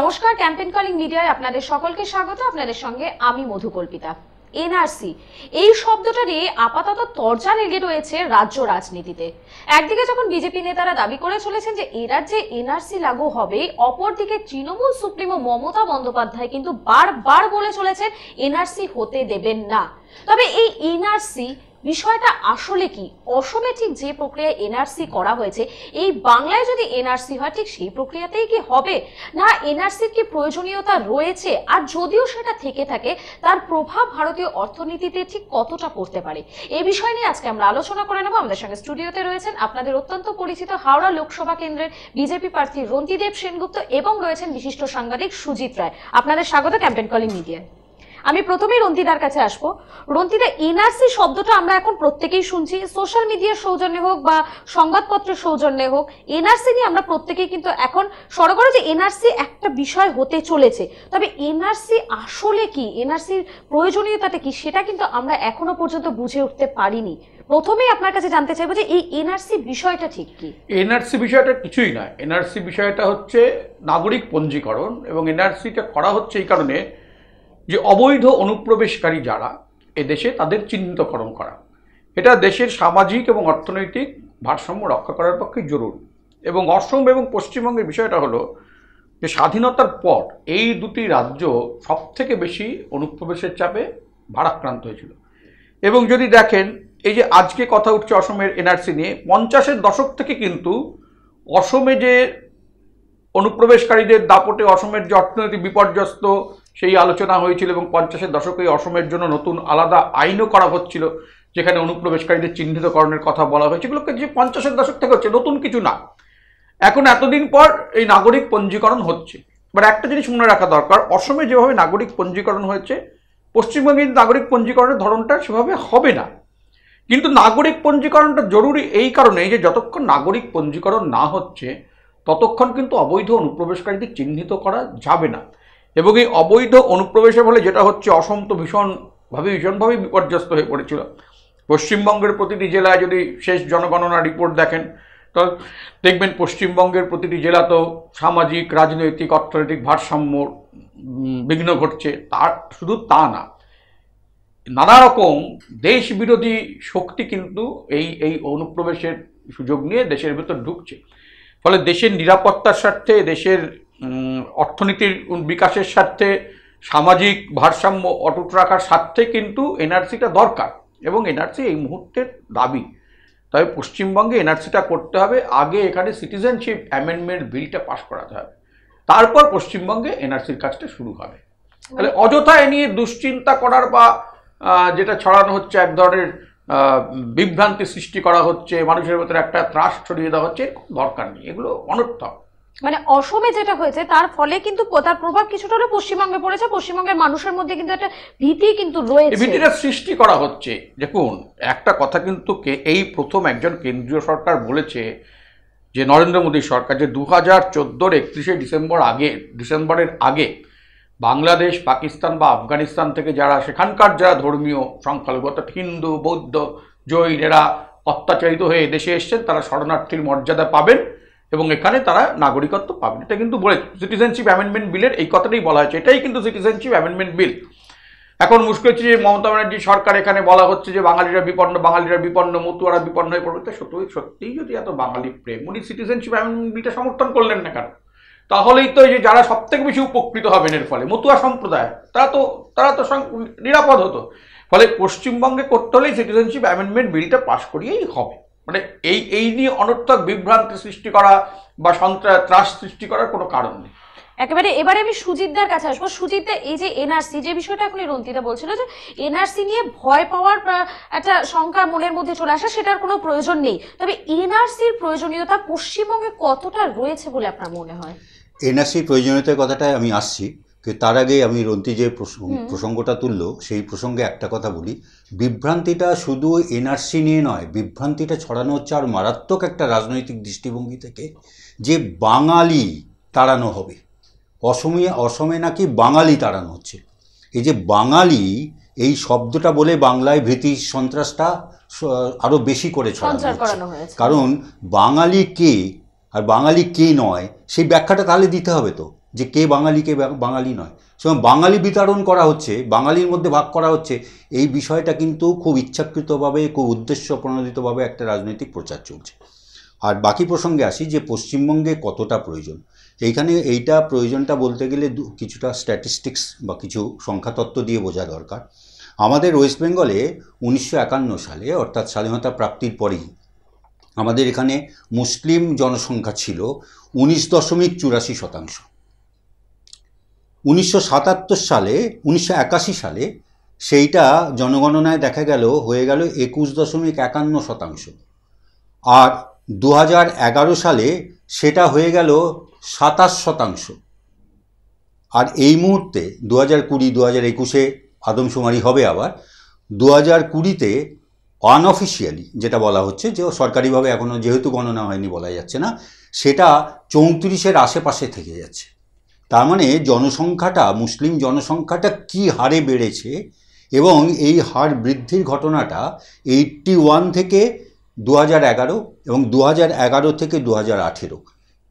নমস্কার campaign calling মিডিয়ায় আপনাদের সকলকে স্বাগত আপনাদের সঙ্গে আমি মধুকল্পিতা এনআরসি এই শব্দটা নিয়ে আপাতত তর্জা লেগে রয়েছে রাজ্য রাজনীতিতে একদিকে যখন বিজেপি নেতারা দাবি করে চলেছেন যে এ রাজ্যে এনআরসি লাগু হবে অপরদিকে তৃণমূল সুপ্রিমো মমতা বন্দ্যোপাধ্যায় কিন্তু বারবার বলে চলেছেন এনআরসি হতে দেবেন না তবে এই এনআরসি বিষয়টা আসলে কি অসমে ঠিক যে প্রক্রিয়ায় এনআরসি করা হয়েছে এই বাংলায় যদি এনআরসি হয় ঠিক সেই প্রক্রিয়াতেই কি হবে না এনআরসির কি প্রয়োজনীয়তা রয়েছে আর যদিও সেটা থেকে থাকে তার প্রভাব ভারতীয় অর্থনীতিতে ঠিক কতটা পড়তে পারে এ বিষয় নিয়ে আজকে আমরা আলোচনা করে নেব আমাদের সঙ্গে স্টুডিওতে রয়েছেন আপনাদের অত্যন্ত পরিচিত হাওড়া লোকসভা কেন্দ্রের বিজেপি প্রার্থী রন্তিদেব সেনগুপ্ত এবং রয়েছেন বিশিষ্ট সাংবাদিক সুজিত রায় আপনাদের স্বাগত ক্যাম্পেন কলিং মিডিয়ায় আমি প্রথমেই রন্তিদার কাছে আসবো রন্তিদা এনআরসি শব্দটা আমরা এখন প্রত্যেকেই শুনছি সোশ্যাল মিডিয়ার সৌজন্যে হোক বা সংবাদপত্রের সৌজন্যে হোক এনআরসি নিয়ে আমরা প্রত্যেকেই কিন্তু এখন সরগর যে এনআরসি একটা বিষয় হতে চলেছে তবে এনআরসি আসলে কি এনআরসির প্রয়োজনীয়তাটা কি সেটা কিন্তু আমরা এখনো পর্যন্ত বুঝে উঠতে পারিনি প্রথমেই আপনার কাছে জানতে চাইবো যে এই এনআরসি বিষয়টা ঠিক কি এনআরসি বিষয়টা কিছুই না এনআরসি বিষয়টা হচ্ছে নাগরিক পঞ্জীকরণ এবং এনআরসিটা করা হচ্ছে এই কারণে যে অবৈধ অনুপ্রবেশকারী যারা এদেশে তাদের চিহ্নিতকরণ করা এটা দেশের সামাজিক এবং অর্থনৈতিক ভারসাম্য রক্ষা করার পক্ষে জরুরি এবং অসম এবং পশ্চিমবঙ্গের বিষয়টা হলো যে স্বাধীনতার পর এই দুটি রাজ্য সব থেকে বেশি অনুপ্রবেশের চাপে ভারাক্রান্ত হয়েছিল এবং যদি দেখেন এই যে আজকে কথা উঠছে অসমের এনআরসি নিয়ে পঞ্চাশের দশক থেকে কিন্তু অসমে যে অনুপ্রবেশকারীদের দাপটে অসমের যে অর্থনৈতিক বিপর্যস্ত সেই আলোচনা হয়েছিল এবং পঞ্চাশের দশকে অসমের জন্য নতুন আলাদা আইনও করা হচ্ছিল যেখানে অনুপ্রবেশকারীদের চিহ্নিতকরণের কথা বলা হয়েছে এগুলোকে যে পঞ্চাশের দশক থেকে হচ্ছে নতুন কিছু না এখন এতদিন পর এই নাগরিক পঞ্জীকরণ হচ্ছে এবার একটা জিনিস মনে রাখা দরকার অসমে যেভাবে নাগরিক পঞ্জীকরণ হয়েছে পশ্চিমবঙ্গে নাগরিক পঞ্জীকরণের ধরনটা সেভাবে হবে না কিন্তু নাগরিক পঞ্জীকরণটা জরুরি এই কারণে যে যতক্ষণ নাগরিক পঞ্জীকরণ না হচ্ছে ততক্ষণ কিন্তু অবৈধ অনুপ্রবেশকারীদের চিহ্নিত করা যাবে না এবং এই অবৈধ অনুপ্রবেশের ফলে যেটা হচ্ছে অসম তো ভীষণভাবে ভীষণভাবেই বিপর্যস্ত হয়ে পড়েছিল পশ্চিমবঙ্গের প্রতিটি জেলায় যদি শেষ জনগণনা রিপোর্ট দেখেন তো দেখবেন পশ্চিমবঙ্গের প্রতিটি জেলা তো সামাজিক রাজনৈতিক অর্থনৈতিক ভারসাম্য বিঘ্ন ঘটছে তার শুধু তা না নানা রকম দেশ বিরোধী শক্তি কিন্তু এই এই অনুপ্রবেশের সুযোগ নিয়ে দেশের ভেতর ঢুকছে ফলে দেশের নিরাপত্তার স্বার্থে দেশের অর্থনীতির বিকাশের স্বার্থে সামাজিক ভারসাম্য অটুট রাখার স্বার্থে কিন্তু এনআরসিটা দরকার এবং এনআরসি এই মুহূর্তের দাবি তবে পশ্চিমবঙ্গে এনআরসিটা করতে হবে আগে এখানে সিটিজেনশিপ অ্যামেন্ডমেন্ট বিলটা পাশ করাতে হবে তারপর পশ্চিমবঙ্গে এনআরসির কাজটা শুরু হবে তাহলে অযথা এ নিয়ে দুশ্চিন্তা করার বা যেটা ছড়ানো হচ্ছে এক ধরনের বিভ্রান্তি সৃষ্টি করা হচ্ছে মানুষের ভেতরে একটা ত্রাস ছড়িয়ে দেওয়া হচ্ছে দরকার নেই এগুলো অনর্থক মানে অসমে যেটা হয়েছে তার ফলে কিন্তু তার প্রভাব কিছুটা হলেও পশ্চিমবঙ্গে পড়েছে পশ্চিমবঙ্গের মানুষের মধ্যে কিন্তু একটা ভীতি কিন্তু রয়েছে ভীতিটা সৃষ্টি করা হচ্ছে দেখুন একটা কথা কিন্তু এই প্রথম একজন কেন্দ্রীয় সরকার বলেছে যে নরেন্দ্র মোদী সরকার যে দু হাজার চোদ্দোর একত্রিশে ডিসেম্বর আগে ডিসেম্বরের আগে বাংলাদেশ পাকিস্তান বা আফগানিস্তান থেকে যারা সেখানকার যারা ধর্মীয় সংখ্যালঘু অর্থাৎ হিন্দু বৌদ্ধ জৈন এরা অত্যাচারিত হয়ে দেশে এসছেন তারা শরণার্থীর মর্যাদা পাবেন এবং এখানে তারা নাগরিকত্ব পাবে এটা কিন্তু বলে সিটিজেনশিপ অ্যামেন্ডমেন্ট বিলের এই কথাটাই বলা হয়েছে এটাই কিন্তু সিটিজেনশিপ অ্যামেন্ডমেন্ট বিল এখন মুশকিল হচ্ছে যে মমতা ব্যানার্জি সরকার এখানে বলা হচ্ছে যে বাঙালিরা বিপন্ন বাঙালিরা বিপন্ন মতুয়ারা বিপন্ন হয়ে পড়বে সত্যি সত্যিই যদি এত বাঙালি প্রেম উনি সিটিজেনশিপ অ্যামেন্ডমেন্ট বিলটা সমর্থন করলেন না কেন তাহলেই তো এই যে যারা সব থেকে বেশি উপকৃত হবেন এর ফলে মতুয়া সম্প্রদায় তারা তো তারা তো নিরাপদ হতো ফলে পশ্চিমবঙ্গে করতে হলেই সিটিজেনশিপ অ্যামেন্ডমেন্ট বিলটা পাশ করিয়েই হবে মানে এই এই নিয়ে অনর্থক বিভ্রান্তি সৃষ্টি করা বা সন্ত্রাস ত্রাস সৃষ্টি করার কোনো কারণ নেই একেবারে এবারে আমি সুজিতদার কাছে আসবো সুজিতদা এই যে এনআরসি যে বিষয়টা আপনি রন্তিতা বলছিল যে এনআরসি নিয়ে ভয় পাওয়ার একটা শঙ্কা মনের মধ্যে চলে আসা সেটার কোনো প্রয়োজন নেই তবে এনআরসির প্রয়োজনীয়তা পশ্চিমবঙ্গে কতটা রয়েছে বলে আপনার মনে হয় এনআরসির প্রয়োজনীয়তার কথাটাই আমি আসছি তার আগে আমি রন্তি যে প্রসঙ্গটা তুললো সেই প্রসঙ্গে একটা কথা বলি বিভ্রান্তিটা শুধু এনআরসি নিয়ে নয় বিভ্রান্তিটা ছড়ানো হচ্ছে আর মারাত্মক একটা রাজনৈতিক দৃষ্টিভঙ্গি থেকে যে বাঙালি তাড়ানো হবে অসমে অসমে নাকি বাঙালি তাড়ানো হচ্ছে এই যে বাঙালি এই শব্দটা বলে বাংলায় ভীতি সন্ত্রাসটা আরও বেশি করে ছড়ানো কারণ বাঙালি কে আর বাঙালি কে নয় সেই ব্যাখ্যাটা তাহলে দিতে হবে তো যে কে বাঙালি কে বাঙালি নয় সেরকম বাঙালি বিতরণ করা হচ্ছে বাঙালির মধ্যে ভাগ করা হচ্ছে এই বিষয়টা কিন্তু খুব ইচ্ছাকৃতভাবে খুব উদ্দেশ্য প্রণোদিতভাবে একটা রাজনৈতিক প্রচার চলছে আর বাকি প্রসঙ্গে আসি যে পশ্চিমবঙ্গে কতটা প্রয়োজন এইখানে এইটা প্রয়োজনটা বলতে গেলে কিছুটা স্ট্যাটিস্টিক্স বা কিছু সংখ্যাতত্ত্ব দিয়ে বোঝা দরকার আমাদের ওয়েস্ট বেঙ্গলে উনিশশো সালে অর্থাৎ স্বাধীনতা প্রাপ্তির পরেই আমাদের এখানে মুসলিম জনসংখ্যা ছিল উনিশ দশমিক চুরাশি শতাংশ উনিশশো সালে উনিশশো সালে সেইটা জনগণনায় দেখা গেল হয়ে গেল একুশ দশমিক একান্ন শতাংশ আর দু সালে সেটা হয়ে গেল সাতাশ শতাংশ আর এই মুহূর্তে দু হাজার কুড়ি দু হাজার একুশে আদমশুমারি হবে আবার দু হাজার কুড়িতে আনঅফিসিয়ালি যেটা বলা হচ্ছে যে সরকারিভাবে এখনও যেহেতু গণনা হয়নি বলা যাচ্ছে না সেটা চৌত্রিশের আশেপাশে থেকে যাচ্ছে তার মানে জনসংখ্যাটা মুসলিম জনসংখ্যাটা কি হারে বেড়েছে এবং এই হার বৃদ্ধির ঘটনাটা এইট্টি ওয়ান থেকে দু হাজার এগারো এবং দু হাজার এগারো থেকে দু হাজার আঠেরো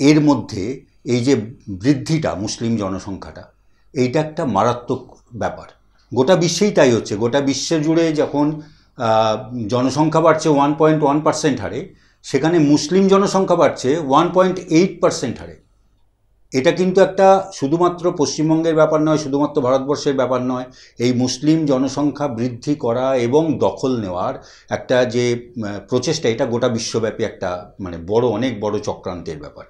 এর মধ্যে এই যে বৃদ্ধিটা মুসলিম জনসংখ্যাটা এইটা একটা মারাত্মক ব্যাপার গোটা বিশ্বেই তাই হচ্ছে গোটা বিশ্ব জুড়ে যখন জনসংখ্যা বাড়ছে ওয়ান পয়েন্ট ওয়ান পার্সেন্ট হারে সেখানে মুসলিম জনসংখ্যা বাড়ছে ওয়ান পয়েন্ট এইট পার্সেন্ট হারে এটা কিন্তু একটা শুধুমাত্র পশ্চিমবঙ্গের ব্যাপার নয় শুধুমাত্র ভারতবর্ষের ব্যাপার নয় এই মুসলিম জনসংখ্যা বৃদ্ধি করা এবং দখল নেওয়ার একটা যে প্রচেষ্টা এটা গোটা বিশ্বব্যাপী একটা মানে বড় অনেক বড় চক্রান্তের ব্যাপার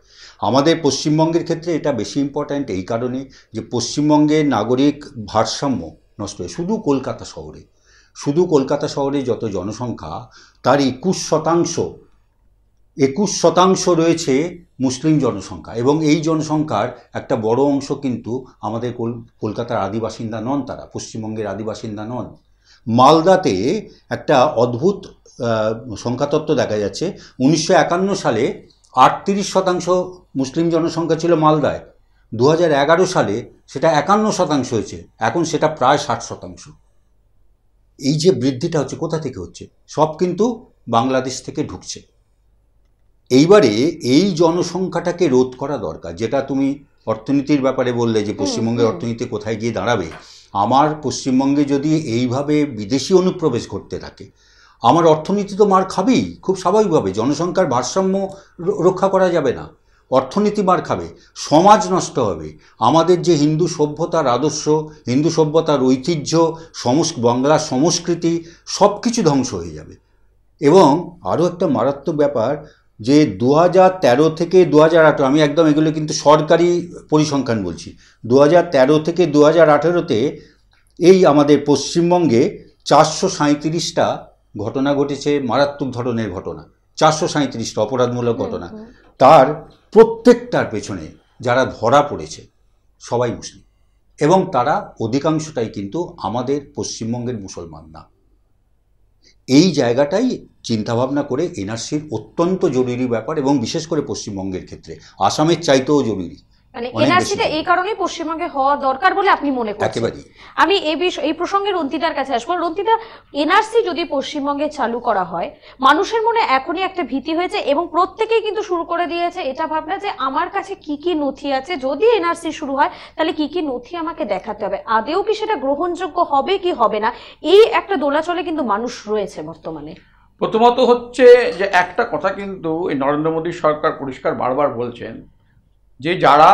আমাদের পশ্চিমবঙ্গের ক্ষেত্রে এটা বেশি ইম্পর্ট্যান্ট এই কারণে যে পশ্চিমবঙ্গের নাগরিক ভারসাম্য নষ্ট হয় শুধু কলকাতা শহরে শুধু কলকাতা শহরে যত জনসংখ্যা তার একুশ শতাংশ একুশ শতাংশ রয়েছে মুসলিম জনসংখ্যা এবং এই জনসংখ্যার একটা বড় অংশ কিন্তু আমাদের কলকাতার আদিবাসিন্দা নন তারা পশ্চিমবঙ্গের আদিবাসিন্দা নন মালদাতে একটা অদ্ভুত সংখ্যাতত্ত্ব দেখা যাচ্ছে উনিশশো সালে আটত্রিশ শতাংশ মুসলিম জনসংখ্যা ছিল মালদায় দু সালে সেটা একান্ন শতাংশ হয়েছে এখন সেটা প্রায় ষাট শতাংশ এই যে বৃদ্ধিটা হচ্ছে কোথা থেকে হচ্ছে সব কিন্তু বাংলাদেশ থেকে ঢুকছে এইবারে এই জনসংখ্যাটাকে রোধ করা দরকার যেটা তুমি অর্থনীতির ব্যাপারে বললে যে পশ্চিমবঙ্গের অর্থনীতি কোথায় গিয়ে দাঁড়াবে আমার পশ্চিমবঙ্গে যদি এইভাবে বিদেশি অনুপ্রবেশ ঘটতে থাকে আমার অর্থনীতি তো মার খাবেই খুব স্বাভাবিকভাবে জনসংখ্যার ভারসাম্য রক্ষা করা যাবে না অর্থনীতি মার খাবে সমাজ নষ্ট হবে আমাদের যে হিন্দু সভ্যতার আদর্শ হিন্দু সভ্যতার ঐতিহ্য সমস্ত বাংলার সংস্কৃতি সব কিছু ধ্বংস হয়ে যাবে এবং আরও একটা মারাত্মক ব্যাপার যে দু হাজার থেকে দু হাজার আমি একদম এগুলো কিন্তু সরকারি পরিসংখ্যান বলছি দু হাজার থেকে দু হাজার এই আমাদের পশ্চিমবঙ্গে চারশো সাঁত্রিশটা ঘটনা ঘটেছে মারাত্মক ধরনের ঘটনা চারশো সাঁত্রিশটা অপরাধমূলক ঘটনা তার প্রত্যেকটার পেছনে যারা ধরা পড়েছে সবাই মুসলিম এবং তারা অধিকাংশটাই কিন্তু আমাদের পশ্চিমবঙ্গের মুসলমান না এই জায়গাটাই চিন্তাভাবনা করে এনআরসির অত্যন্ত জরুরি ব্যাপার এবং বিশেষ করে পশ্চিমবঙ্গের ক্ষেত্রে আসামের চাইতেও জরুরি মানে পশ্চিমবঙ্গে হওয়া দরকার বলে আপনি মনে আমি এই এই প্রসঙ্গে কাছে যদি পশ্চিমবঙ্গে চালু করা হয় মানুষের মনে এখনই একটা ভীতি হয়েছে এবং প্রত্যেকেই কিন্তু শুরু করে দিয়েছে এটা ভাবনা যে আমার কাছে কি কি নথি আছে যদি এনআরসি শুরু হয় তাহলে কি কি নথি আমাকে দেখাতে হবে আদেও কি সেটা গ্রহণযোগ্য হবে কি হবে না এই একটা দোলাচলে কিন্তু মানুষ রয়েছে বর্তমানে প্রথমত হচ্ছে যে একটা কথা কিন্তু এই নরেন্দ্র মোদী সরকার পরিষ্কার বারবার বলছেন যে যারা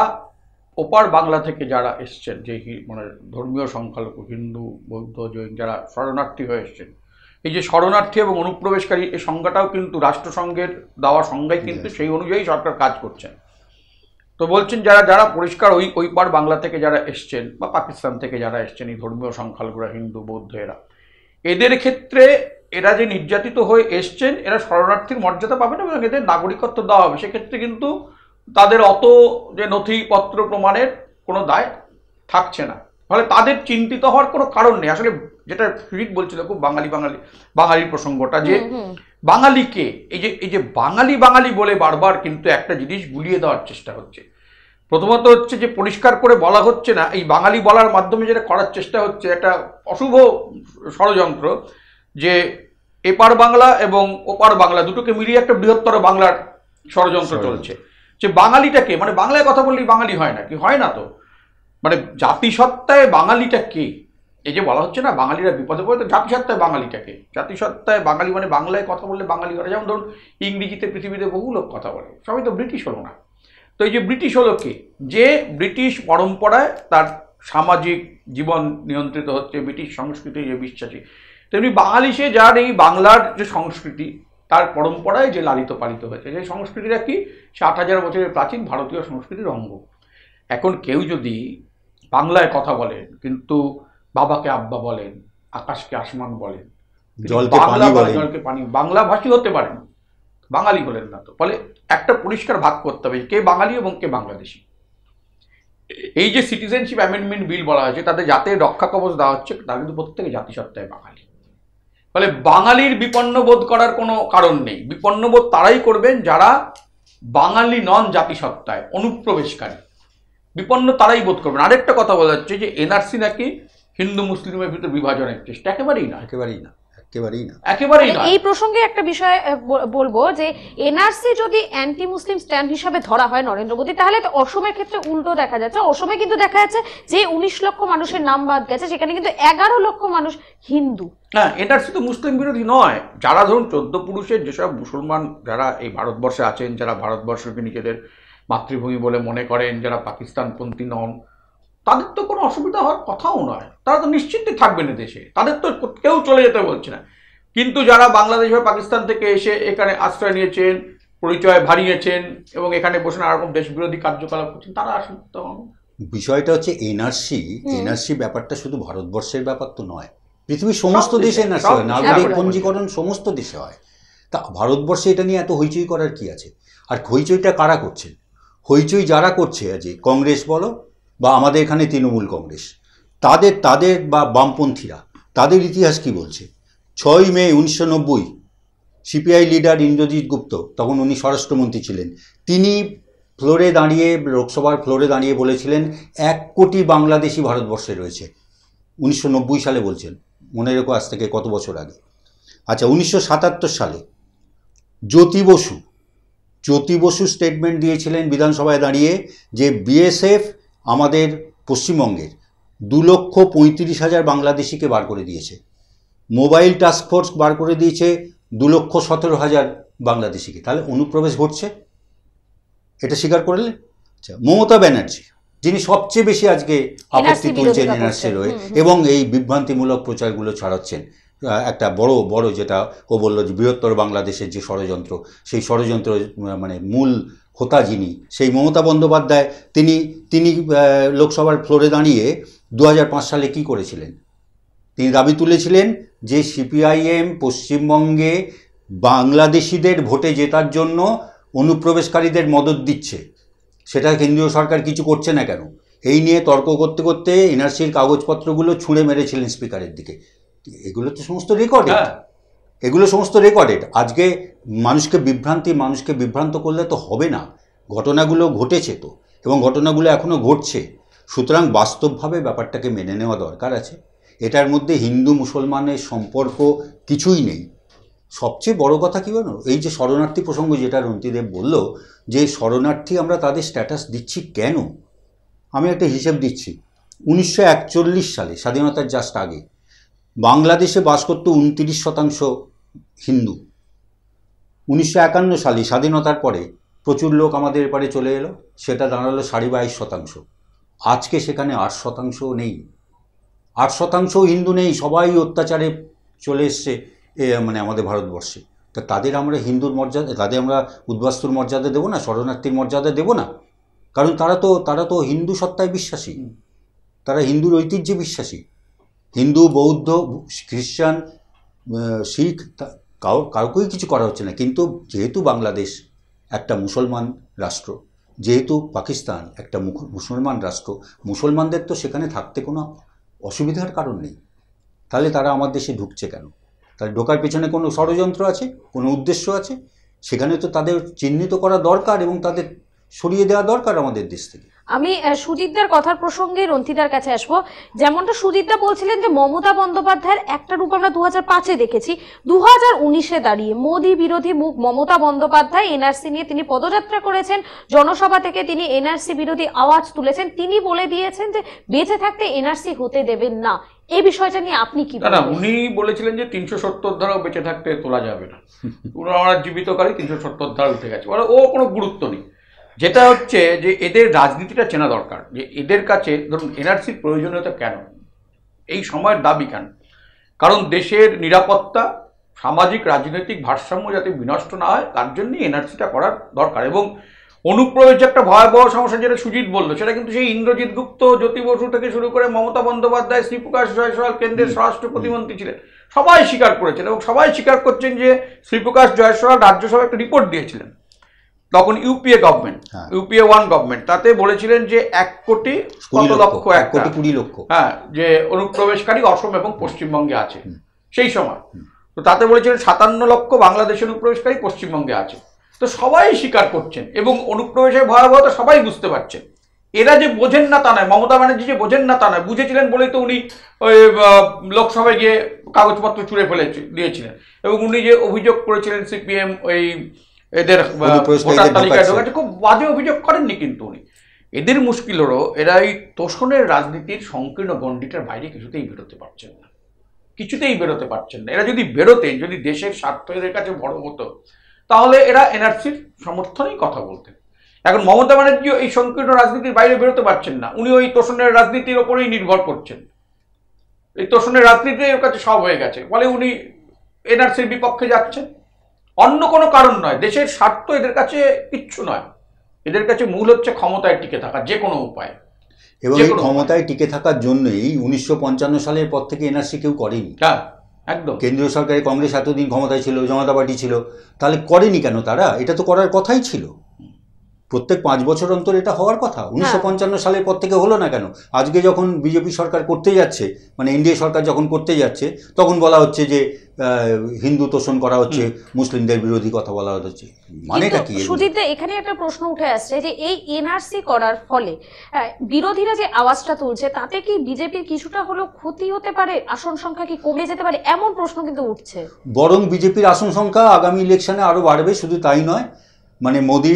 ওপার বাংলা থেকে যারা এসছেন যে মানে ধর্মীয় সংখ্যালঘু হিন্দু বৌদ্ধ জৈন যারা শরণার্থী হয়ে এসছেন এই যে শরণার্থী এবং অনুপ্রবেশকারী এই সংজ্ঞাটাও কিন্তু রাষ্ট্রসংঘের দেওয়া সংজ্ঞায় কিন্তু সেই অনুযায়ী সরকার কাজ করছেন তো বলছেন যারা যারা পরিষ্কার ওই ওই পার বাংলা থেকে যারা এসছেন বা পাকিস্তান থেকে যারা এসছেন এই ধর্মীয় সংখ্যালঘুরা হিন্দু বৌদ্ধ এরা এদের ক্ষেত্রে এরা যে নির্যাতিত হয়ে এসছেন এরা শরণার্থীর মর্যাদা পাবেন এবং এদের নাগরিকত্ব দেওয়া হবে সেক্ষেত্রে কিন্তু তাদের অত যে নথিপত্র প্রমাণের কোনো দায় থাকছে না ফলে তাদের চিন্তিত হওয়ার কোনো কারণ নেই আসলে যেটা ফিরিক বলছিল খুব বাঙালি বাঙালি বাঙালির প্রসঙ্গটা যে বাঙালিকে এই যে এই যে বাঙালি বাঙালি বলে বারবার কিন্তু একটা জিনিস গুলিয়ে দেওয়ার চেষ্টা হচ্ছে প্রথমত হচ্ছে যে পরিষ্কার করে বলা হচ্ছে না এই বাঙালি বলার মাধ্যমে যেটা করার চেষ্টা হচ্ছে একটা অশুভ ষড়যন্ত্র যে এপার বাংলা এবং ওপার বাংলা দুটোকে মিলিয়ে একটা বৃহত্তর বাংলার ষড়যন্ত্র চলছে যে বাঙালিটাকে মানে বাংলায় কথা বললেই বাঙালি হয় না কি হয় না তো মানে জাতিসত্ত্বায় বাঙালিটা কে এই যে বলা হচ্ছে না বাঙালিরা বিপদে পড়ে তো জাতিসত্ত্বায় বাঙালিটাকে জাতিসত্তায় বাঙালি মানে বাংলায় কথা বললে বাঙালি করে যেমন ধরুন ইংরেজিতে পৃথিবীতে বহু লোক কথা বলে সবাই তো ব্রিটিশ হলো না তো এই যে ব্রিটিশ হলো কে যে ব্রিটিশ পরম্পরায় তার সামাজিক জীবন নিয়ন্ত্রিত হচ্ছে ব্রিটিশ সংস্কৃতি যে বিশ্বাসী তেমনি বাঙালি সে যার এই বাংলার যে সংস্কৃতি তার পরম্পরায় যে লালিত পালিত হয়েছে সেই সংস্কৃতিটা কি সাত হাজার বছরের প্রাচীন ভারতীয় সংস্কৃতির অঙ্গ এখন কেউ যদি বাংলায় কথা বলেন কিন্তু বাবাকে আব্বা বলেন আকাশকে আসমান বলেন জলকে বাংলা জলকে পানি বাংলা ভাষী হতে পারেন বাঙালি হলেন না তো ফলে একটা পরিষ্কার ভাগ করতে হবে কে বাঙালি এবং কে বাংলাদেশি এই যে সিটিজেনশিপ অ্যামেন্ডমেন্ট বিল বলা হয়েছে তাদের যাতে রক্ষা কবচ দেওয়া হচ্ছে তারা কিন্তু প্রত্যেকে জাতিসত্ত্বায় বাঙালি ফলে বাঙালির বিপন্ন বোধ করার কোনো কারণ নেই বিপন্ন বোধ তারাই করবেন যারা বাঙালি নন জাতিসত্তায় অনুপ্রবেশকারী বিপন্ন তারাই বোধ করবেন আরেকটা কথা বলা যাচ্ছে যে এনআরসি নাকি হিন্দু মুসলিমের ভিতরে বিভাজনের চেষ্টা একেবারেই না একেবারেই না মানে এই প্রসঙ্গে একটা বিষয় বলবো যে এনআরসি যদি অ্যান্টি মুসলিম স্ট্যান্ড হিসাবে ধরা হয় নরেন্দ্র মোদী তাহলে তো অসমের ক্ষেত্রে উল্টো দেখা যাচ্ছে অসমে কিন্তু দেখা যাচ্ছে যে উনিশ লক্ষ মানুষের নাম বাদ গেছে সেখানে কিন্তু এগারো লক্ষ মানুষ হিন্দু হ্যাঁ এনআরসি তো মুসলিম বিরোধী নয় যারা ধরুন চোদ্দ পুরুষের যেসব মুসলমান যারা এই ভারতবর্ষে আছেন যারা ভারতবর্ষকে নিজেদের মাতৃভূমি বলে মনে করেন যারা পাকিস্তানপন্থী নন তাদের তো কোনো অসুবিধা হওয়ার কথাও নয় তারা তো নিশ্চিন্তে থাকবেন দেশে তাদের তো কেউ চলে যেতে বলছে না কিন্তু যারা বাংলাদেশ বা পাকিস্তান থেকে এসে এখানে আশ্রয় নিয়েছেন পরিচয় ভারিয়েছেন এবং এখানে বসে নানা দেশ বিরোধী কার্যকলাপ করছেন তারা আসুন তখন বিষয়টা হচ্ছে এনআরসি এনআরসি ব্যাপারটা শুধু ভারতবর্ষের ব্যাপার তো নয় পৃথিবীর সমস্ত দেশে এনআরসি হয় নাগরিক পঞ্জীকরণ সমস্ত দেশে হয় তা ভারতবর্ষে এটা নিয়ে এত হইচই করার কি আছে আর হইচইটা কারা করছেন হইচই যারা করছে আজ কংগ্রেস বলো বা আমাদের এখানে তৃণমূল কংগ্রেস তাদের তাদের বা বামপন্থীরা তাদের ইতিহাস কি বলছে ছয় মে উনিশশো নব্বই সিপিআই লিডার ইন্দ্রজিৎ গুপ্ত তখন উনি স্বরাষ্ট্রমন্ত্রী ছিলেন তিনি ফ্লোরে দাঁড়িয়ে লোকসভার ফ্লোরে দাঁড়িয়ে বলেছিলেন এক কোটি বাংলাদেশি ভারতবর্ষে রয়েছে উনিশশো সালে বলছেন মনে রেখো আজ থেকে কত বছর আগে আচ্ছা উনিশশো সালে জ্যোতি বসু জ্যোতি বসু স্টেটমেন্ট দিয়েছিলেন বিধানসভায় দাঁড়িয়ে যে বিএসএফ আমাদের পশ্চিমবঙ্গের দু লক্ষ পঁয়ত্রিশ হাজার বাংলাদেশিকে বার করে দিয়েছে মোবাইল টাস্কফোর্স বার করে দিয়েছে দু লক্ষ সতেরো হাজার বাংলাদেশিকে তাহলে অনুপ্রবেশ ঘটছে এটা স্বীকার করলে আচ্ছা মমতা ব্যানার্জি যিনি সবচেয়ে বেশি আজকে আপত্তি তুলছেন এনআরসি রয়ে এবং এই বিভ্রান্তিমূলক প্রচারগুলো ছাড়াচ্ছেন একটা বড় বড় যেটা ও বললো যে বৃহত্তর বাংলাদেশের যে ষড়যন্ত্র সেই ষড়যন্ত্র মানে মূল হোতা যিনি সেই মমতা বন্দ্যোপাধ্যায় তিনি তিনি লোকসভার ফ্লোরে দাঁড়িয়ে দু সালে কি করেছিলেন তিনি দাবি তুলেছিলেন যে সিপিআইএম পশ্চিমবঙ্গে বাংলাদেশিদের ভোটে জেতার জন্য অনুপ্রবেশকারীদের মদত দিচ্ছে সেটা কেন্দ্রীয় সরকার কিছু করছে না কেন এই নিয়ে তর্ক করতে করতে এনআরসির কাগজপত্রগুলো ছুঁড়ে মেরেছিলেন স্পিকারের দিকে এগুলো তো সমস্ত রেকর্ড এগুলো সমস্ত রেকর্ডেড আজকে মানুষকে বিভ্রান্তি মানুষকে বিভ্রান্ত করলে তো হবে না ঘটনাগুলো ঘটেছে তো এবং ঘটনাগুলো এখনও ঘটছে সুতরাং বাস্তবভাবে ব্যাপারটাকে মেনে নেওয়া দরকার আছে এটার মধ্যে হিন্দু মুসলমানের সম্পর্ক কিছুই নেই সবচেয়ে বড় কথা কী বলো এই যে শরণার্থী প্রসঙ্গ যেটা রন্তিদেব বলল যে শরণার্থী আমরা তাদের স্ট্যাটাস দিচ্ছি কেন আমি একটা হিসেব দিচ্ছি উনিশশো সালে স্বাধীনতার জাস্ট আগে বাংলাদেশে বাস করতো উনত্রিশ শতাংশ হিন্দু উনিশশো একান্ন সালে স্বাধীনতার পরে প্রচুর লোক আমাদের এপারে চলে এলো সেটা দাঁড়ালো সাড়ে বাইশ শতাংশ আজকে সেখানে আট শতাংশ নেই আট শতাংশ হিন্দু নেই সবাই অত্যাচারে চলে এসছে এ মানে আমাদের ভারতবর্ষে তা তাদের আমরা হিন্দুর মর্যাদা তাদের আমরা উদ্বাস্তুর মর্যাদা দেবো না শরণার্থীর মর্যাদা দেবো না কারণ তারা তো তারা তো হিন্দু সত্তায় বিশ্বাসী তারা হিন্দুর ঐতিহ্যে বিশ্বাসী হিন্দু বৌদ্ধ খ্রিশ্চান শিখ কাউকেই কিছু করা হচ্ছে না কিন্তু যেহেতু বাংলাদেশ একটা মুসলমান রাষ্ট্র যেহেতু পাকিস্তান একটা মুসলমান রাষ্ট্র মুসলমানদের তো সেখানে থাকতে কোনো অসুবিধার কারণ নেই তাহলে তারা আমার দেশে ঢুকছে কেন তাহলে ঢোকার পেছনে কোনো ষড়যন্ত্র আছে কোনো উদ্দেশ্য আছে সেখানে তো তাদের চিহ্নিত করা দরকার এবং তাদের সরিয়ে দেওয়া দরকার আমাদের দেশ থেকে আমি সুজিতদার কথার প্রসঙ্গে রন্থিতার কাছে আসব যেমনটা সুজিতদা বলছিলেন যে মমতা বন্দ্যোপাধ্যায়ের একটা রূপ আমরা দু পাঁচে দেখেছি দু হাজার উনিশে দাঁড়িয়ে মোদী বিরোধী মুখ মমতা বন্দ্যোপাধ্যায় এনআরসি নিয়ে তিনি পদযাত্রা করেছেন জনসভা থেকে তিনি এনআরসি বিরোধী আওয়াজ তুলেছেন তিনি বলে দিয়েছেন যে বেঁচে থাকতে এনআরসি হতে দেবেন না এই বিষয়টা নিয়ে আপনি কি না উনি বলেছিলেন যে তিনশো সত্তর ধারা বেঁচে থাকতে তোলা যাবে না ওরা জীবিতকারী তিনশো সত্তর ধারা উঠে গেছে মানে ও কোনো গুরুত্ব নেই যেটা হচ্ছে যে এদের রাজনীতিটা চেনা দরকার যে এদের কাছে ধরুন এনআরসির প্রয়োজনীয়তা কেন এই সময়ের দাবি কেন কারণ দেশের নিরাপত্তা সামাজিক রাজনৈতিক ভারসাম্য যাতে বিনষ্ট না হয় তার জন্যই এনআরসিটা করার দরকার এবং অনুপ্রবেশ একটা ভয়াবহ সমস্যা যেটা সুজিত বলল সেটা কিন্তু সেই ইন্দ্রজিৎ গুপ্ত জ্যোতি বসু থেকে শুরু করে মমতা বন্দ্যোপাধ্যায় শ্রীপ্রকাশ জয়সওয়াল কেন্দ্রের স্বরাষ্ট্র প্রতিমন্ত্রী ছিলেন সবাই স্বীকার করেছেন এবং সবাই স্বীকার করছেন যে শ্রীপ্রকাশ জয়সওয়াল রাজ্যসভায় একটা রিপোর্ট দিয়েছিলেন তখন UPA government UPA one government তাতে বলেছিলেন যে এক কোটি কত লক্ষ এক কোটি কুড়ি লক্ষ হ্যাঁ যে অনুপ্রবেশকারী অসম এবং পশ্চিমবঙ্গে আছে সেই সময় তো তাতে বলেছিলেন সাতান্ন লক্ষ বাংলাদেশ অনুপ্রবেশকারী পশ্চিমবঙ্গে আছে তো সবাই স্বীকার করছেন এবং অনুপ্রবেশের ভয়াবহতা সবাই বুঝতে পারছেন এরা যে বোঝেন না তা নয় মমতা ব্যানার্জি যে বোঝেন না তা নয় বুঝেছিলেন বলেই তো উনি ওই লোকসভায় গিয়ে কাগজপত্র চুড়ে ফেলে দিয়েছিলেন এবং উনি যে অভিযোগ করেছিলেন সিপিএম ওই এদের ভোটার তালিকায় ঢোকা খুব বাজে অভিযোগ করেননি কিন্তু উনি এদের মুশকিল হলো এরা এই তোষণের রাজনীতির সংকীর্ণ গণ্ডিটার বাইরে কিছুতেই বেরোতে পারছেন না কিছুতেই বেরোতে পারছেন না এরা যদি বেরোতেন যদি দেশের স্বার্থ এদের কাছে বড় হতো তাহলে এরা এনআরসির সমর্থনেই কথা বলতেন এখন মমতা ব্যানার্জিও এই সংকীর্ণ রাজনীতির বাইরে বেরোতে পারছেন না উনি ওই তোষণের রাজনীতির ওপরেই নির্ভর করছেন এই তোষণের রাজনীতি ওর কাছে সব হয়ে গেছে বলে উনি এনআরসির বিপক্ষে যাচ্ছেন অন্য কোনো কারণ নয় দেশের স্বার্থ এদের কাছে কিচ্ছু নয় এদের কাছে মূল হচ্ছে ক্ষমতায় টিকে থাকা যে কোনো উপায় এবং এই ক্ষমতায় টিকে থাকার জন্যই উনিশশো সালের পর থেকে এনআরসি কেউ করেনি হ্যাঁ একদম কেন্দ্রীয় সরকারে কংগ্রেস এতদিন ক্ষমতায় ছিল জনতা পার্টি ছিল তাহলে করেনি কেন তারা এটা তো করার কথাই ছিল প্রত্যেক পাঁচ বছর অন্তর এটা হওয়ার কথা হ্যাঁ। উনিশশো পঞ্চান্ন সালের পর থেকে হলো না কেন আজকে যখন বিজেপি সরকার করতে যাচ্ছে মানে এনডিএ সরকার যখন করতে যাচ্ছে তখন বলা হচ্ছে যে হিন্দু তোষণ করা হচ্ছে মুসলিমদের বিরোধী কথা বলা হচ্ছে মানেটা কি সুজিত এখানে একটা প্রশ্ন উঠে আসছে যে এই এনআরসি করার ফলে বিরোধীরা যে আওয়াজটা তুলছে তাতে কি বিজেপির কিছুটা হলো ক্ষতি হতে পারে আসন সংখ্যা কি কমে যেতে পারে এমন প্রশ্ন কিন্তু উঠছে বরং বিজেপির আসন সংখ্যা আগামী ইলেকশনে আরো বাড়বে শুধু তাই নয় মানে মোদি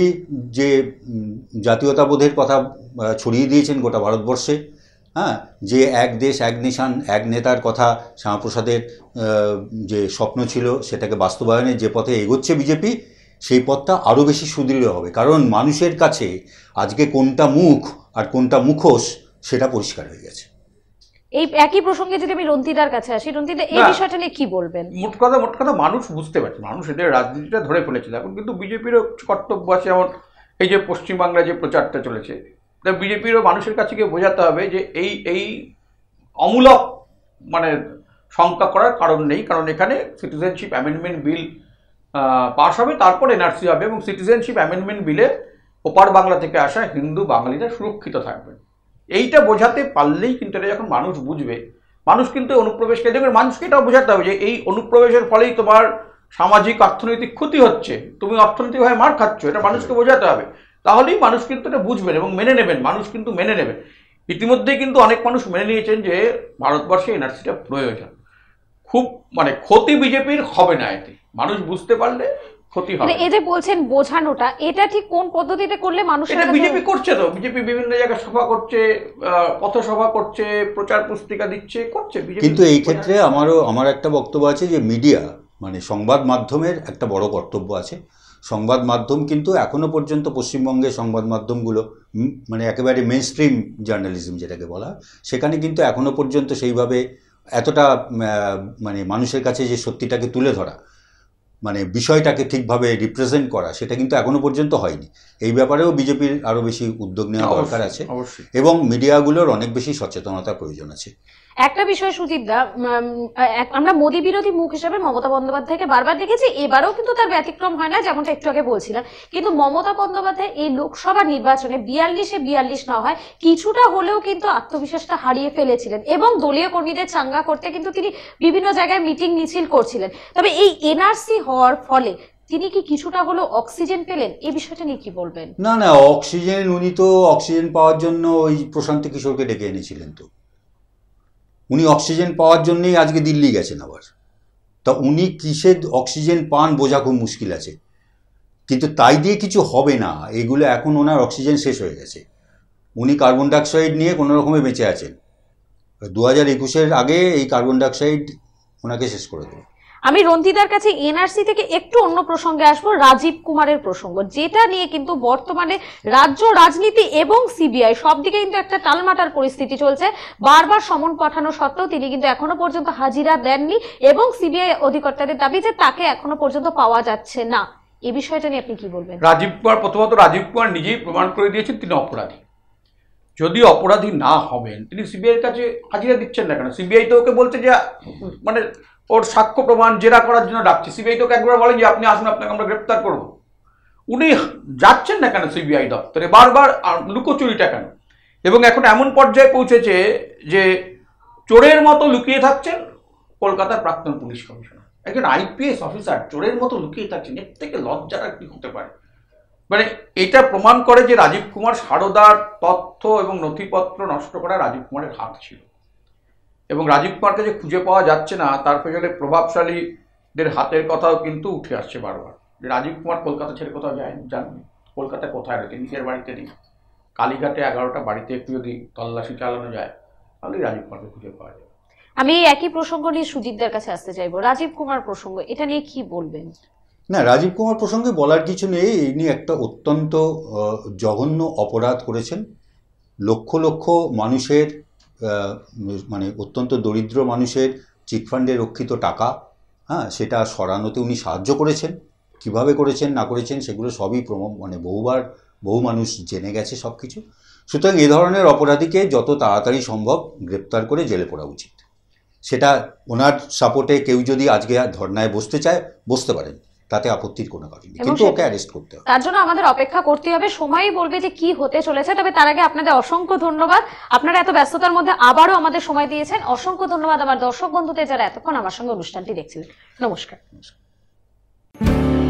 যে জাতীয়তাবোধের কথা ছড়িয়ে দিয়েছেন গোটা ভারতবর্ষে হ্যাঁ যে এক দেশ এক নিশান এক নেতার কথা শ্যামাপ্রসাদের যে স্বপ্ন ছিল সেটাকে বাস্তবায়নের যে পথে এগোচ্ছে বিজেপি সেই পথটা আরও বেশি সুদৃঢ় হবে কারণ মানুষের কাছে আজকে কোনটা মুখ আর কোনটা মুখোশ সেটা পরিষ্কার হয়ে গেছে এই একই প্রসঙ্গে যদি আমি রন্তিদার কাছে আসি রন্তিদা এই বিষয়টা নিয়ে কি বলবেন মোট কথা মোট কথা মানুষ বুঝতে পারছে মানুষ এদের রাজনীতিটা ধরে ফেলেছিল এখন কিন্তু বিজেপিরও কর্তব্য আছে যেমন এই যে পশ্চিমবাংলায় যে প্রচারটা চলেছে তা বিজেপিরও মানুষের কাছে গিয়ে বোঝাতে হবে যে এই এই অমূলক মানে শঙ্কা করার কারণ নেই কারণ এখানে সিটিজেনশিপ অ্যামেন্ডমেন্ট বিল পাশ হবে তারপর এনআরসি হবে এবং সিটিজেনশিপ অ্যামেন্ডমেন্ট বিলে ওপার বাংলা থেকে আসা হিন্দু বাঙালিরা সুরক্ষিত থাকবেন এইটা বোঝাতে পারলেই কিন্তু এটা যখন মানুষ বুঝবে মানুষ কিন্তু অনুপ্রবেশকে দেখবে মানুষকে এটা বোঝাতে হবে যে এই অনুপ্রবেশের ফলেই তোমার সামাজিক অর্থনৈতিক ক্ষতি হচ্ছে তুমি অর্থনৈতিকভাবে মার খাচ্ছ এটা মানুষকে বোঝাতে হবে তাহলেই মানুষ কিন্তু এটা বুঝবেন এবং মেনে নেবেন মানুষ কিন্তু মেনে নেবেন ইতিমধ্যেই কিন্তু অনেক মানুষ মেনে নিয়েছেন যে ভারতবর্ষে এনআরসিটা প্রয়োজন খুব মানে ক্ষতি বিজেপির হবে না এতে মানুষ বুঝতে পারলে ক্ষতি মানে হবে এই যে বলছেন বোঝানোটা এটা ঠিক কোন পদ্ধতিতে করলে মানুষ এটা বিজেপি করছে তো বিজেপি বিভিন্ন জায়গায় সভা করছে পথসভা করছে প্রচার পুস্তিকা দিচ্ছে করছে কিন্তু এই ক্ষেত্রে আমারও আমার একটা বক্তব্য আছে যে মিডিয়া মানে সংবাদ মাধ্যমের একটা বড় কর্তব্য আছে সংবাদ মাধ্যম কিন্তু এখনো পর্যন্ত পশ্চিমবঙ্গে সংবাদ মাধ্যমগুলো মানে একেবারে মেন স্ট্রিম জার্নালিজম যেটাকে বলা সেখানে কিন্তু এখনো পর্যন্ত সেইভাবে এতটা মানে মানুষের কাছে যে সত্যিটাকে তুলে ধরা মানে বিষয়টাকে ঠিকভাবে রিপ্রেজেন্ট করা সেটা কিন্তু এখনো পর্যন্ত হয়নি এই ব্যাপারেও বিজেপির আরও বেশি উদ্যোগ নেওয়া দরকার আছে এবং মিডিয়াগুলোর অনেক বেশি সচেতনতা প্রয়োজন আছে একটা বিষয় সুদীপদা আমরা মোদী বিরোধী মুখ হিসেবে মমতা বন্দ্যোপাধ্যায়কে বারবার দেখেছি এবারও কিন্তু তার ব্যতিক্রম হয় না যেমনটা একটু আগে বলছিলাম কিন্তু মমতা বন্দ্যোপাধ্যায় এই লোকসভা নির্বাচনে বিয়াল্লিশে বিয়াল্লিশ না হয় কিছুটা হলেও কিন্তু আত্মবিশ্বাসটা হারিয়ে ফেলেছিলেন এবং দলীয় কর্মীদের চাঙ্গা করতে কিন্তু তিনি বিভিন্ন জায়গায় মিটিং মিছিল করছিলেন তবে এই এনআরসি হওয়ার ফলে তিনি কি কিছুটা হলো অক্সিজেন পেলেন এই বিষয়টা নিয়ে কি বলবেন না না অক্সিজেন উনি তো অক্সিজেন পাওয়ার জন্য ওই প্রশান্ত কিশোরকে ডেকে এনেছিলেন তো উনি অক্সিজেন পাওয়ার জন্যেই আজকে দিল্লি গেছেন আবার তা উনি কিসে অক্সিজেন পান বোঝা খুব মুশকিল আছে কিন্তু তাই দিয়ে কিছু হবে না এগুলো এখন ওনার অক্সিজেন শেষ হয়ে গেছে উনি কার্বন ডাইঅক্সাইড নিয়ে কোনো রকমে বেঁচে আছেন দু হাজার একুশের আগে এই কার্বন ডাইঅক্সাইড ওনাকে শেষ করে দেবে আমি রঞ্জিতার কাছে এনআরসি থেকে একটু অন্য প্রসঙ্গে আসব রাজীব কুমারের প্রসঙ্গ যেটা নিয়ে কিন্তু বর্তমানে রাজ্য রাজনীতি এবং সিবিআই সব দিকে কিন্তু একটা টালমাটার পরিস্থিতি চলছে বারবার সমন পাঠানো সত্ত্বেও তিনি কিন্তু এখনো পর্যন্ত হাজিরা দেননি এবং সিবিআই অধিকর্তাদের দাবি যে তাকে এখনো পর্যন্ত পাওয়া যাচ্ছে না এই বিষয়টা নিয়ে আপনি কি বলবেন রাজীব কুমার প্রথমত রাজীব কুমার নিজেই প্রমাণ করে দিয়েছেন তিনি অপরাধী যদি অপরাধী না হবেন তিনি সিবিআইয়ের কাছে হাজিরা দিচ্ছেন না কেন সিবিআই তো ওকে বলছে যে মানে ওর সাক্ষ্য প্রমাণ জেরা করার জন্য ডাকছে সিবিআই তোকে একবার বলেন যে আপনি আসুন আপনাকে আমরা গ্রেপ্তার করব উনি যাচ্ছেন না কেন সিবিআই দপ্তরে বারবার লুকোচুরিটা কেন এবং এখন এমন পর্যায়ে পৌঁছেছে যে চোরের মতো লুকিয়ে থাকছেন কলকাতার প্রাক্তন পুলিশ কমিশনার একজন আইপিএস অফিসার চোরের মতো লুকিয়ে থাকছেন এর থেকে লজ্জার আর কি হতে পারে মানে এটা প্রমাণ করে যে রাজীব কুমার সারদার তথ্য এবং নথিপত্র নষ্ট করা রাজীব কুমারের হাত ছিল এবং রাজীব কুমারকে যে খুঁজে পাওয়া যাচ্ছে না তার পেছনে প্রভাবশালীদের হাতের কথাও কিন্তু উঠে আসছে বারবার যে রাজীব কুমার কলকাতা ছেড়ে কোথাও যায় জানি কলকাতায় কোথায় রয়েছে নিজের বাড়িতে নেই কালীঘাটে এগারোটা বাড়িতে একটু যদি তল্লাশি চালানো যায় তাহলে রাজীব কুমারকে খুঁজে পাওয়া যায় আমি একই প্রসঙ্গ নিয়ে সুজিতদের কাছে আসতে চাইবো রাজীব কুমার প্রসঙ্গ এটা নিয়ে কি বলবেন না রাজীব কুমার প্রসঙ্গে বলার কিছু নেই ইনি একটা অত্যন্ত জঘন্য অপরাধ করেছেন লক্ষ লক্ষ মানুষের মানে অত্যন্ত দরিদ্র মানুষের চিটফান্ডে রক্ষিত টাকা হ্যাঁ সেটা সরানোতে উনি সাহায্য করেছেন কিভাবে করেছেন না করেছেন সেগুলো সবই মানে বহুবার বহু মানুষ জেনে গেছে সব কিছু সুতরাং এ ধরনের অপরাধীকে যত তাড়াতাড়ি সম্ভব গ্রেপ্তার করে জেলে পড়া উচিত সেটা ওনার সাপোর্টে কেউ যদি আজকে ধর্নায় বসতে চায় বসতে পারেন তাতে আপত্তির কোনো কারণ নেই কিন্তু ওকে অ্যারেস্ট করতে হবে তার জন্য আমাদের অপেক্ষা করতে হবে সময়ই বলবে যে কি হতে চলেছে তবে তার আগে আপনাদের অসংখ্য ধন্যবাদ আপনারা এত ব্যস্ততার মধ্যে আবারও আমাদের সময় দিয়েছেন অসংখ্য ধন্যবাদ আমার দর্শক বন্ধুদের যারা এতক্ষণ আমার সঙ্গে অনুষ্ঠানটি দেখছিলেন নমস্কার নমস্কার